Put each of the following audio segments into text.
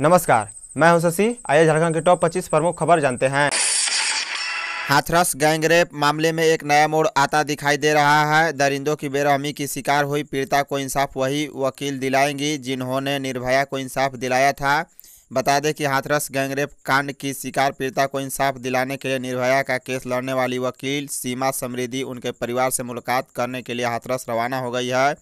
नमस्कार मैं हूं शशि आइए झारखंड के टॉप 25 प्रमुख खबर जानते हैं हाथरस गैंगरेप मामले में एक नया मोड़ आता दिखाई दे रहा है दरिंदों की बेरहमी की शिकार हुई पीड़िता को इंसाफ वही वकील दिलाएंगी जिन्होंने निर्भया को इंसाफ दिलाया था बता दें कि हाथरस गैंगरेप कांड की शिकार पीड़िता को इंसाफ दिलाने के लिए निर्भया का केस लड़ने वाली वकील सीमा समृद्धि उनके परिवार से मुलाकात करने के लिए हाथरस रवाना हो गई है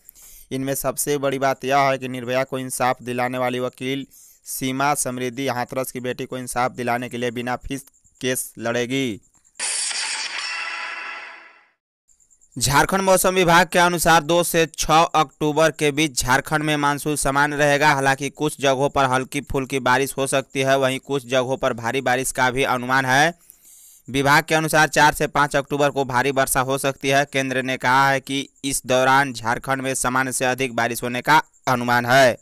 इनमें सबसे बड़ी बात यह है कि निर्भया को इंसाफ दिलाने वाली वकील सीमा समृद्धि हाथरस की बेटी को इंसाफ दिलाने के लिए बिना फीस केस लड़ेगी झारखंड मौसम विभाग के अनुसार दो से 6 अक्टूबर के बीच झारखंड में मानसून सामान्य रहेगा हालांकि कुछ जगहों पर हल्की फुल्की बारिश हो सकती है वहीं कुछ जगहों पर भारी बारिश का भी अनुमान है विभाग के अनुसार चार से 5 अक्टूबर को भारी वर्षा हो सकती है केंद्र ने कहा है कि इस दौरान झारखंड में सामान्य से अधिक बारिश होने का अनुमान है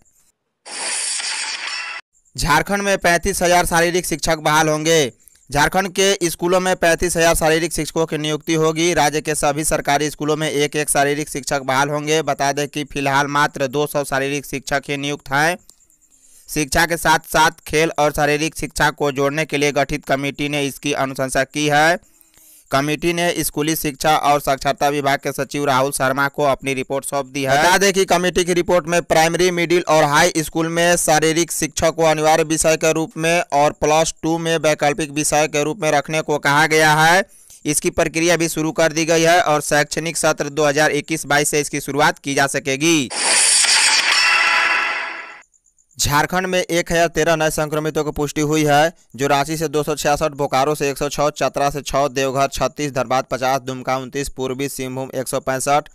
झारखंड में पैंतीस हज़ार शारीरिक शिक्षक बहाल होंगे झारखंड के स्कूलों में पैंतीस हज़ार शारीरिक शिक्षकों की नियुक्ति होगी राज्य के सभी सरकारी स्कूलों में एक एक शारीरिक शिक्षक बहाल होंगे बता दें कि फिलहाल मात्र 200 शारीरिक शिक्षक ही नियुक्त हैं शिक्षा के साथ साथ खेल और शारीरिक शिक्षा को जोड़ने के लिए गठित कमेटी ने इसकी अनुशंसा की है कमेटी ने स्कूली शिक्षा और साक्षरता विभाग के सचिव राहुल शर्मा को अपनी रिपोर्ट सौंप दी है बता दें कि कमेटी की रिपोर्ट में प्राइमरी मिडिल और हाई स्कूल में शारीरिक शिक्षा को अनिवार्य विषय के रूप में और प्लस टू में वैकल्पिक विषय के रूप में रखने को कहा गया है इसकी प्रक्रिया भी शुरू कर दी गई है और शैक्षणिक सत्र 2021-22 से इसकी शुरुआत की जा सकेगी झारखंड में एक हज़ार तेरह नए संक्रमितों की पुष्टि हुई है जो रांची से दो सौ छियासठ बोकारो से एक सौ छः चतरा से छः देवघर छत्तीस धनबाद पचास दुमका उनतीस पूर्वी सिंहभूम एक सौ पैंसठ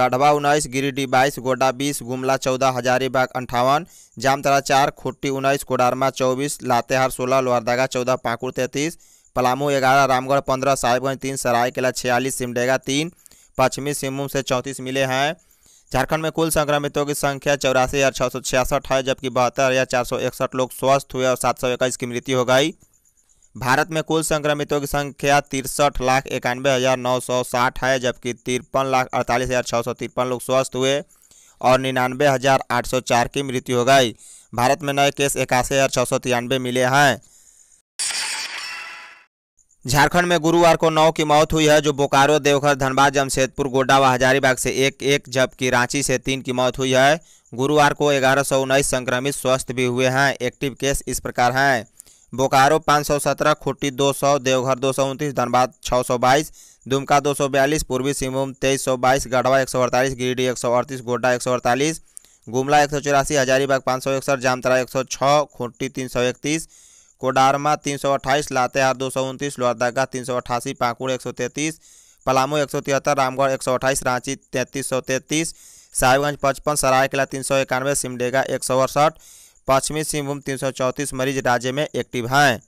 गढ़वा उन्नीस गिरिडीह बाईस गोड्डा बीस गुमला चौदह हजारीबाग अंठावन जामतरा चार खुट्टी उन्नीस कोडारमा चौबीस लातेहार सोलह लोहरदगा चौदह पाकुड़ तैंतीस पलामू ग्यारह रामगढ़ पंद्रह साहिबगंज तीन सरायकेला छियालीस सिमडेगा तीन पश्चिमी सिंहभूम से चौंतीस मिले हैं झारखंड में कुल संक्रमितों की संख्या चौरासी हज़ार छः सौ छियासठ है जबकि बहत्तर हज़ार चार सौ इकसठ लोग स्वस्थ हुए और सात सौ इक्कीस की मृत्यु हो गई भारत में कुल संक्रमितों की संख्या तिरसठ लाख इक्यानवे हज़ार नौ सौ साठ है जबकि तिरपन लाख अड़तालीस हज़ार छः सौ तिरपन लोग स्वस्थ हुए और निन्यानवे हज़ार आठ सौ चार की मृत्यु हो गई भारत में नए केस इक्यासी हज़ार छः सौ तिरानवे मिले हैं झारखंड में गुरुवार को नौ की मौत हुई है जो बोकारो देवघर धनबाद जमशेदपुर गोड्डा व हजारीबाग से एक एक जबकि रांची से तीन की मौत हुई है गुरुवार को ग्यारह सौ उन्नीस संक्रमित स्वस्थ भी हुए हैं एक्टिव केस इस प्रकार हैं बोकारो 517 खुट्टी सौ देवघर दो धनबाद 622 दुमका 242 पूर्वी सिंहभूम 2322 गढ़वा 148 गिरिडीह 138 गोड्डा 148 गुमला एक हजारीबाग पाँच जामतरा छः खुट्टी तीन कोडारमा तीन सौ अट्ठाईस लातेहार दो सौ उनतीस लोहरदगा तीन सौ अट्ठासी पाकुड़ एक सौ तैंतीस पलामू एक सौ तिहत्तर रामगढ़ एक सौ अट्ठाईस रांची तैंतीस सौ तैंतीस साहिबगंज पचपन सरायकला तीन सौ इक्यानवे सिमडेगा एक सौ अड़सठ पश्चिमी सिंहभूम तीन सौ चौंतीस मरीज राज्य में एक्टिव हैं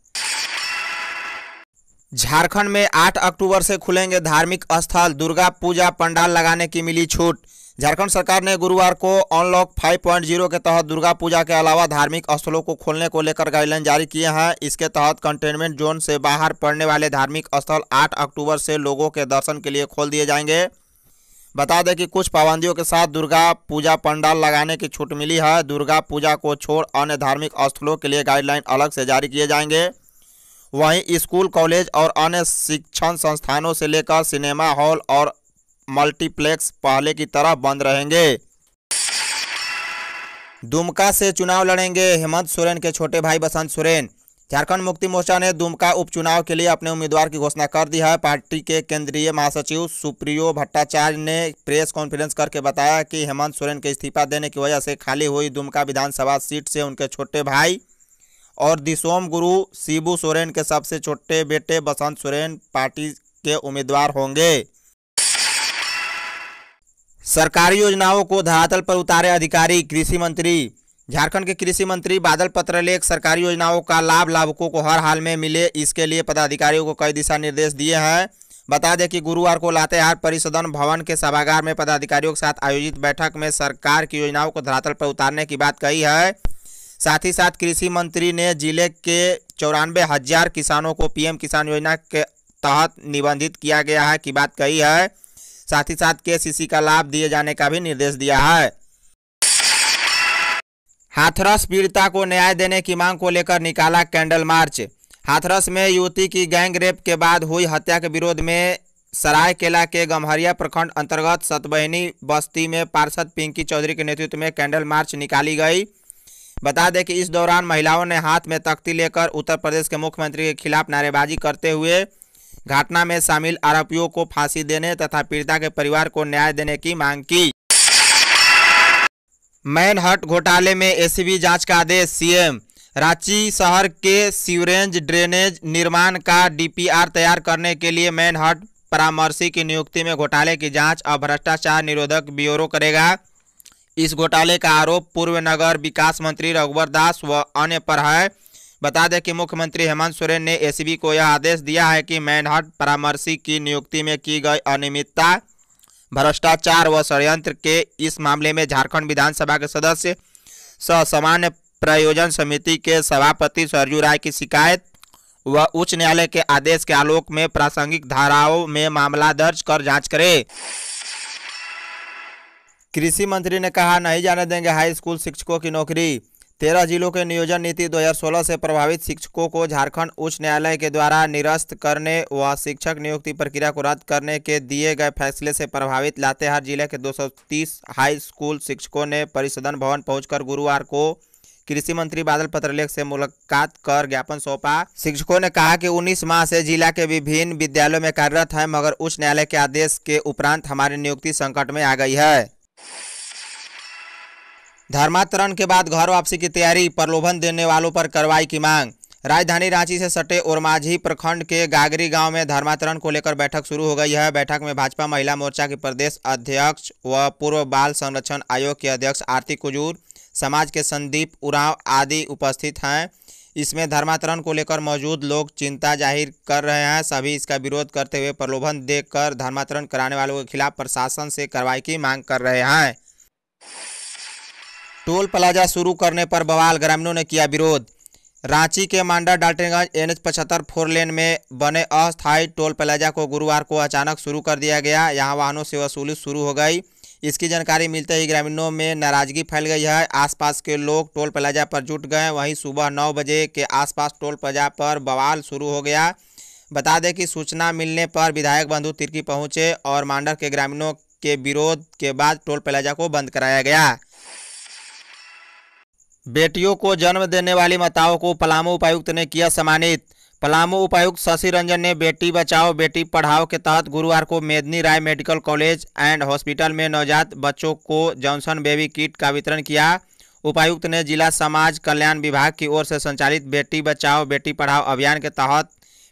झारखंड में आठ अक्टूबर से खुलेंगे धार्मिक स्थल दुर्गा पूजा पंडाल लगाने की मिली छूट झारखंड सरकार ने गुरुवार को अनलॉक 5.0 के तहत दुर्गा पूजा के अलावा धार्मिक स्थलों को खोलने को लेकर गाइडलाइन जारी किए हैं इसके तहत कंटेनमेंट जोन से बाहर पड़ने वाले धार्मिक स्थल 8 अक्टूबर से लोगों के दर्शन के लिए खोल दिए जाएंगे बता दें कि कुछ पाबंदियों के साथ दुर्गा पूजा पंडाल लगाने की छूट मिली है दुर्गा पूजा को छोड़ अन्य धार्मिक स्थलों के लिए गाइडलाइन अलग से जारी किए जाएंगे वहीं स्कूल कॉलेज और अन्य शिक्षण संस्थानों से लेकर सिनेमा हॉल और मल्टीप्लेक्स पहले की तरह बंद रहेंगे दुमका से चुनाव लड़ेंगे हेमंत सोरेन के छोटे भाई बसंत सोरेन झारखंड मुक्ति मोर्चा ने दुमका उपचुनाव के लिए अपने उम्मीदवार की घोषणा कर दी है पार्टी के केंद्रीय महासचिव सुप्रियो भट्टाचार्य ने प्रेस कॉन्फ्रेंस करके बताया कि हेमंत सोरेन के इस्तीफा देने की वजह से खाली हुई दुमका विधानसभा सीट से उनके छोटे भाई और दिसोम गुरु शिबू सोरेन के सबसे छोटे बेटे बसंत सोरेन पार्टी के उम्मीदवार होंगे सरकारी योजनाओं को धरातल पर उतारे अधिकारी कृषि मंत्री झारखंड के कृषि मंत्री बादल पत्रलेख सरकारी योजनाओं का लाभ लाभुकों को हर हाल में मिले इसके लिए पदाधिकारियों को कई दिशा निर्देश दिए हैं बता दें कि गुरुवार को लातेहार परिसदन भवन के सभागार में पदाधिकारियों के साथ आयोजित बैठक में सरकार की योजनाओं को धरातल पर उतारने की बात कही है साथ ही साथ कृषि मंत्री ने जिले के चौरानवे हज़ार किसानों को पीएम किसान योजना के तहत निबंधित किया गया है की बात कही है साथ ही साथ केसीसी का लाभ दिए जाने का भी निर्देश दिया है हाथरस पीड़िता को न्याय देने की मांग को लेकर निकाला कैंडल मार्च हाथरस में युवती की गैंग रेप के बाद हुई हत्या के विरोध में सरायकेला के गम्हरिया प्रखंड अंतर्गत सतबहिनी बस्ती में पार्षद पिंकी चौधरी के नेतृत्व में कैंडल मार्च निकाली गई बता दें कि इस दौरान महिलाओं ने हाथ में तख्ती लेकर उत्तर प्रदेश के मुख्यमंत्री के खिलाफ नारेबाजी करते हुए घटना में शामिल आरोपियों को फांसी देने तथा पीड़िता के परिवार को न्याय देने की मांग की मैनहट घोटाले में एसीबी जांच का आदेश सीएम रांची शहर के सीवरेज ड्रेनेज निर्माण का डीपीआर तैयार करने के लिए मैनहट परामर्शी की नियुक्ति में घोटाले की जांच और भ्रष्टाचार निरोधक ब्यूरो करेगा इस घोटाले का आरोप पूर्व नगर विकास मंत्री रघुवर दास व अन्य पर है बता दें कि मुख्यमंत्री हेमंत सोरेन ने एसीबी को यह आदेश दिया है कि मैनहट परामर्शी की नियुक्ति में की गई अनियमितता भ्रष्टाचार व षडयंत्र के इस मामले में झारखंड विधानसभा के सदस्य सामान्य प्रयोजन समिति के सभापति सरजू राय की शिकायत व उच्च न्यायालय के आदेश के आलोक में प्रासंगिक धाराओं में मामला दर्ज कर जांच करें कृषि मंत्री ने कहा नहीं जाने देंगे हाई स्कूल शिक्षकों की नौकरी तेरह जिलों के नियोजन नीति 2016 से प्रभावित शिक्षकों को झारखंड उच्च न्यायालय के द्वारा निरस्त करने व शिक्षक नियुक्ति प्रक्रिया को रद्द करने के दिए गए फैसले से प्रभावित लातेहार जिले के 230 हाई स्कूल शिक्षकों ने परिषदन भवन पहुंचकर गुरुवार को कृषि मंत्री बादल पत्रलेख से मुलाकात कर ज्ञापन सौंपा शिक्षकों ने कहा कि 19 माह से जिला के विभिन्न विद्यालयों में कार्यरत हैं मगर उच्च न्यायालय के आदेश के उपरांत हमारी नियुक्ति संकट में आ गई है धर्मांतरण के बाद घर वापसी की तैयारी प्रलोभन देने वालों पर कार्रवाई की मांग राजधानी रांची से सटे ओरमाझी प्रखंड के गागरी गांव में धर्मांतरण को लेकर बैठक शुरू हो गई है बैठक में भाजपा महिला मोर्चा के प्रदेश अध्यक्ष व पूर्व बाल संरक्षण आयोग के अध्यक्ष आरती कुजूर समाज के संदीप उराव आदि उपस्थित हैं इसमें धर्मांतरण को लेकर मौजूद लोग चिंता जाहिर कर रहे हैं सभी इसका विरोध करते हुए प्रलोभन देकर धर्मांतरण कराने वालों के खिलाफ प्रशासन से कार्रवाई की मांग कर रहे हैं टोल प्लाजा शुरू करने पर बवाल ग्रामीणों ने किया विरोध रांची के मांडा डाल्टनगंज एन एच पचहत्तर फोर लेन में बने अस्थायी टोल प्लाजा को गुरुवार को अचानक शुरू कर दिया गया यहां वाहनों से वसूली शुरू हो गई इसकी जानकारी मिलते ही ग्रामीणों में नाराजगी फैल गई है आसपास के लोग टोल प्लाजा पर जुट गए वहीं सुबह नौ बजे के आसपास टोल प्लाजा पर बवाल शुरू हो गया बता दें कि सूचना मिलने पर विधायक बंधु तिर्की पहुँचे और मांडर के ग्रामीणों के विरोध के बाद टोल प्लाजा को बंद कराया गया बेटियों को जन्म देने वाली माताओं को पलामू उपायुक्त ने किया सम्मानित पलामू उपायुक्त शशि रंजन ने बेटी बचाओ बेटी पढ़ाओ के तहत गुरुवार को Medini Rai medical college and hospital में नवजात बच्चों को जॉनसन बेबी किट का वितरण किया उपायुक्त ने जिला समाज कल्याण विभाग की ओर से संचालित बेटी बचाओ बेटी पढ़ाओ अभियान के तहत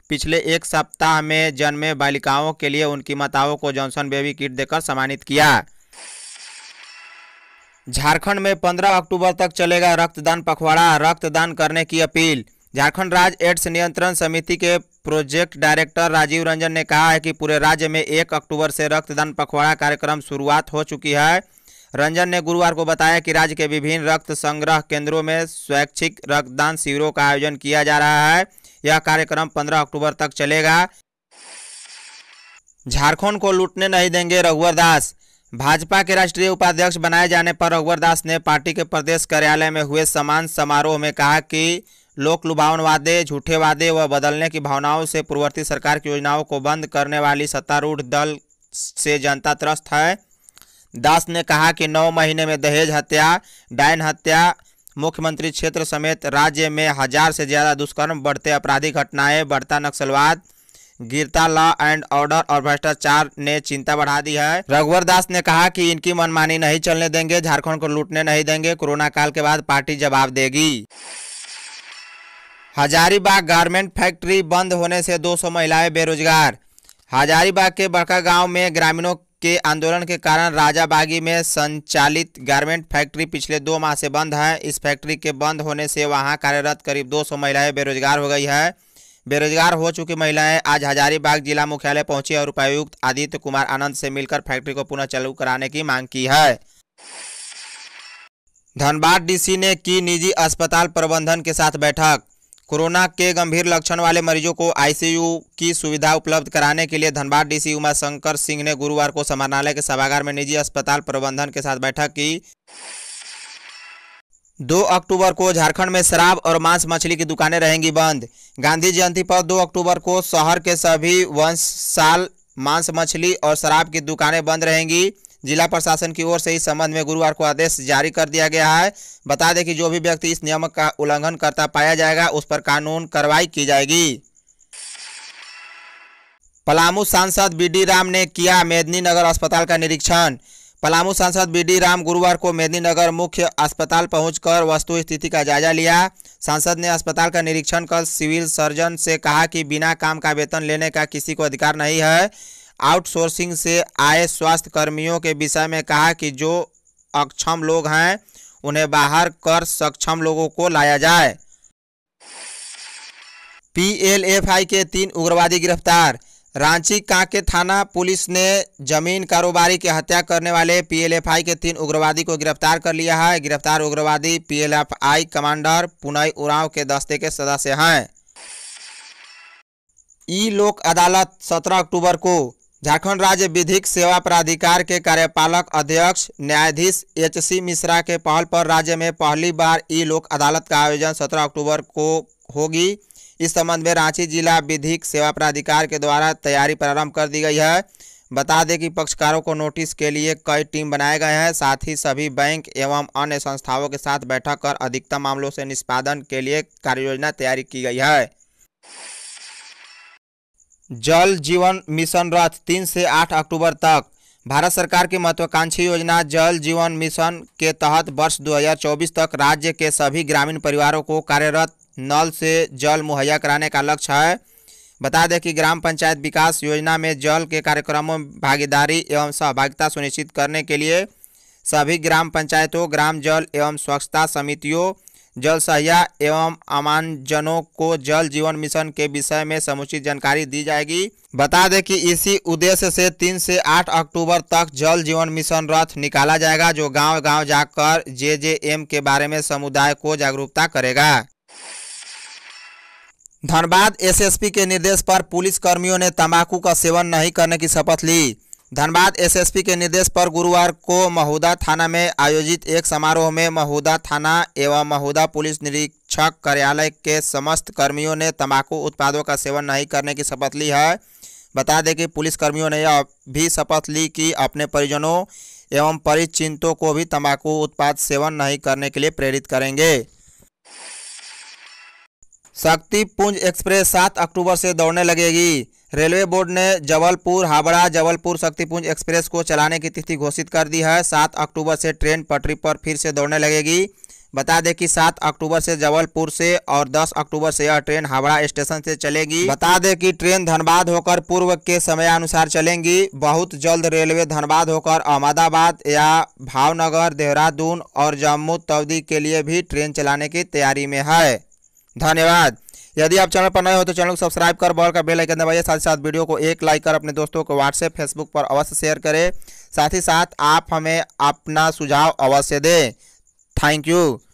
पिछले एक सप्ताह में जन्मे बालिकाओं के लिए उनकी माताओं को जॉनसन बेबी किट देकर सम्मानित किया झारखंड में 15 अक्टूबर तक चलेगा रक्तदान पखवाड़ा रक्तदान करने की अपील झारखंड राज्य एड्स नियंत्रण समिति के प्रोजेक्ट डायरेक्टर राजीव रंजन ने कहा है कि पूरे राज्य में एक अक्टूबर से रक्तदान पखवाड़ा कार्यक्रम शुरुआत हो चुकी है रंजन ने गुरुवार को बताया कि राज्य के विभिन्न रक्त संग्रह केंद्रों में स्वैच्छिक रक्तदान शिविरों का आयोजन किया जा रहा है यह कार्यक्रम 15 अक्टूबर तक चलेगा झारखंड को लूटने नहीं देंगे रघुवर दास भाजपा के राष्ट्रीय उपाध्यक्ष बनाए जाने पर रघुवर दास ने पार्टी के प्रदेश कार्यालय में हुए समान समारोह में कहा कि लोक लुभावन वादे झूठे वादे व वा बदलने की भावनाओं से पूर्ववर्ती सरकार की योजनाओं को बंद करने वाली सत्तारूढ़ दल से जनता त्रस्त है दास ने कहा कि नौ महीने में दहेज हत्या डायन हत्या मुख्यमंत्री क्षेत्र समेत राज्य में हजार से ज़्यादा दुष्कर्म बढ़ते आपराधिक घटनाएं बढ़ता नक्सलवाद गिरता लॉ एंड ऑर्डर और भ्रष्टाचार ने चिंता बढ़ा दी है रघुवर दास ने कहा कि इनकी मनमानी नहीं चलने देंगे झारखंड को लूटने नहीं देंगे कोरोना काल के बाद पार्टी जवाब देगी हजारीबाग गारमेंट फैक्ट्री बंद होने से 200 महिलाएं बेरोजगार हजारीबाग के बड़का गांव में ग्रामीणों के आंदोलन के कारण राजाबागी में संचालित गारमेंट फैक्ट्री पिछले दो माह से बंद है इस फैक्ट्री के बंद होने से वहां कार्यरत करीब 200 महिलाएं बेरोजगार हो गई है बेरोजगार हो चुकी महिलाएं आज हजारीबाग जिला मुख्यालय पहुंची और उपायुक्त आदित्य कुमार आनंद से मिलकर फैक्ट्री को पुनः चालू कराने की मांग की है धनबाद डीसी ने की निजी अस्पताल प्रबंधन के साथ बैठक कोरोना के गंभीर लक्षण वाले मरीजों को आईसीयू की सुविधा उपलब्ध कराने के लिए धनबाद डीसी उमा शंकर सिंह ने गुरुवार को समरणालय के सभागार में निजी अस्पताल प्रबंधन के साथ बैठक की दो अक्टूबर को झारखंड में शराब और मांस मछली की दुकानें रहेंगी बंद गांधी जयंती पर दो अक्टूबर को शहर के सभी वंश साल मांस मछली और शराब की दुकानें बंद रहेंगी जिला प्रशासन की ओर से इस संबंध में गुरुवार को आदेश जारी कर दिया गया है बता दें कि जो भी व्यक्ति इस नियम का उल्लंघन करता पाया जाएगा उस पर कानून कार्रवाई की जाएगी पलामू सांसद बी डी राम ने किया मेदनी नगर अस्पताल का निरीक्षण पलामू सांसद बी डी राम गुरुवार को मेदिनीनगर मुख्य अस्पताल पहुंचकर वस्तु स्थिति का जायजा लिया सांसद ने अस्पताल का निरीक्षण कर सिविल सर्जन से कहा कि बिना काम का वेतन लेने का किसी को अधिकार नहीं है आउटसोर्सिंग से आए स्वास्थ्य कर्मियों के विषय में कहा कि जो अक्षम लोग हैं उन्हें बाहर कर सक्षम लोगों को लाया जाए पी के तीन उग्रवादी गिरफ्तार रांची कांके थाना पुलिस ने जमीन कारोबारी की हत्या करने वाले पीएलएफआई के तीन उग्रवादी को गिरफ्तार कर लिया है गिरफ्तार उग्रवादी पीएलएफआई कमांडर पुनई उराव के दस्ते के सदस्य हैं ई लोक अदालत 17 अक्टूबर को झारखंड राज्य विधिक सेवा प्राधिकार के कार्यपालक अध्यक्ष न्यायाधीश एच सी मिश्रा के पहल पर राज्य में पहली बार ई लोक अदालत का आयोजन सत्रह अक्टूबर को होगी इस संबंध में रांची जिला विधिक सेवा प्राधिकार के द्वारा तैयारी प्रारंभ कर दी गई है बता दें कि पक्षकारों को नोटिस के लिए कई टीम बनाए गए हैं साथ ही सभी बैंक एवं अन्य संस्थाओं के साथ बैठक कर अधिकतम मामलों से निष्पादन के लिए कार्ययोजना तैयारी की गई है जल जीवन मिशन रथ तीन से आठ अक्टूबर तक भारत सरकार की महत्वाकांक्षी योजना जल जीवन मिशन के तहत वर्ष 2024 तक राज्य के सभी ग्रामीण परिवारों को कार्यरत नल से जल मुहैया कराने का लक्ष्य है बता दें कि ग्राम पंचायत विकास योजना में जल के कार्यक्रमों में भागीदारी एवं सहभागिता सुनिश्चित करने के लिए सभी ग्राम पंचायतों ग्राम जल एवं स्वच्छता समितियों जल सहिया एवं अमानजनों को जल जीवन मिशन के विषय में समुचित जानकारी दी जाएगी बता दें कि इसी उद्देश्य से तीन से आठ अक्टूबर तक जल जीवन मिशन रथ निकाला जाएगा जो गांव-गांव जाकर जे जे एम के बारे में समुदाय को जागरूकता करेगा धनबाद एसएसपी के निर्देश पर पुलिस कर्मियों ने तंबाकू का सेवन नहीं करने की शपथ ली धनबाद एसएसपी के निर्देश पर गुरुवार को महुदा थाना में आयोजित एक समारोह में महुदा थाना एवं महुदा पुलिस निरीक्षक कार्यालय के समस्त कर्मियों ने तंबाकू उत्पादों का सेवन नहीं करने की शपथ ली है बता दें कि पुलिस कर्मियों ने यह भी शपथ ली कि अपने परिजनों एवं परिचिंतों को भी तंबाकू उत्पाद सेवन नहीं करने के लिए प्रेरित करेंगे शक्ति पुंज एक्सप्रेस सात अक्टूबर से दौड़ने लगेगी रेलवे बोर्ड ने जबलपुर हावड़ा जबलपुर शक्तिपुंज एक्सप्रेस को चलाने की तिथि घोषित कर दी है सात अक्टूबर से ट्रेन पटरी पर फिर से दौड़ने लगेगी बता दें कि सात अक्टूबर से जबलपुर से और दस अक्टूबर से यह ट्रेन हावड़ा स्टेशन से चलेगी बता दें कि ट्रेन धनबाद होकर पूर्व के समयानुसार चलेंगी बहुत जल्द रेलवे धनबाद होकर अहमदाबाद या भावनगर देहरादून और जम्मू तवदी के लिए भी ट्रेन चलाने की तैयारी में है धन्यवाद यदि आप चैनल पर नए हो तो चैनल को सब्सक्राइब कर बॉल का बेल आइकन दबाइए साथ ही साथ वीडियो को एक लाइक कर अपने दोस्तों को व्हाट्सएप फेसबुक पर अवश्य शेयर करें साथ ही साथ आप हमें अपना सुझाव अवश्य दें थैंक यू